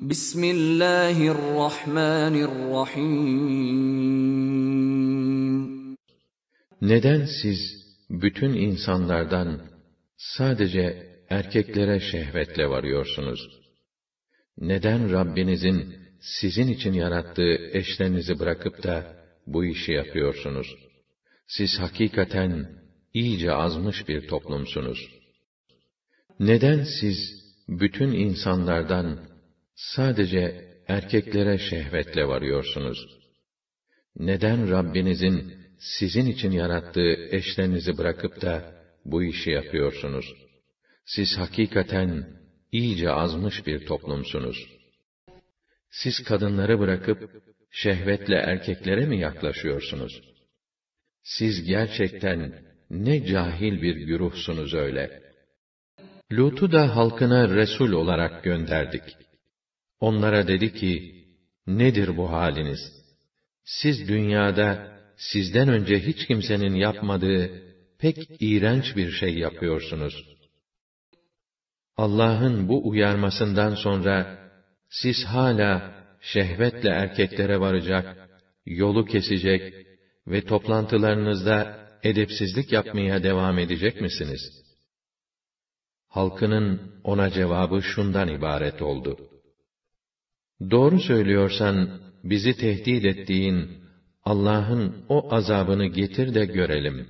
Bismillahirrahmanirrahim. Neden siz bütün insanlardan sadece erkeklere şehvetle varıyorsunuz? Neden Rabbinizin sizin için yarattığı eşlerinizi bırakıp da bu işi yapıyorsunuz? Siz hakikaten iyice azmış bir toplumsunuz. Neden siz bütün insanlardan Sadece erkeklere şehvetle varıyorsunuz. Neden Rabbinizin sizin için yarattığı eşlerinizi bırakıp da bu işi yapıyorsunuz? Siz hakikaten iyice azmış bir toplumsunuz. Siz kadınları bırakıp şehvetle erkeklere mi yaklaşıyorsunuz? Siz gerçekten ne cahil bir güruhsunuz öyle. Lut'u da halkına resul olarak gönderdik. Onlara dedi ki, nedir bu haliniz? Siz dünyada sizden önce hiç kimsenin yapmadığı pek iğrenç bir şey yapıyorsunuz. Allah'ın bu uyarmasından sonra siz hala şehvetle erkeklere varacak, yolu kesecek ve toplantılarınızda edepsizlik yapmaya devam edecek misiniz? Halkının ona cevabı şundan ibaret oldu. Doğru söylüyorsan bizi tehdit ettiğin Allah'ın o azabını getir de görelim.''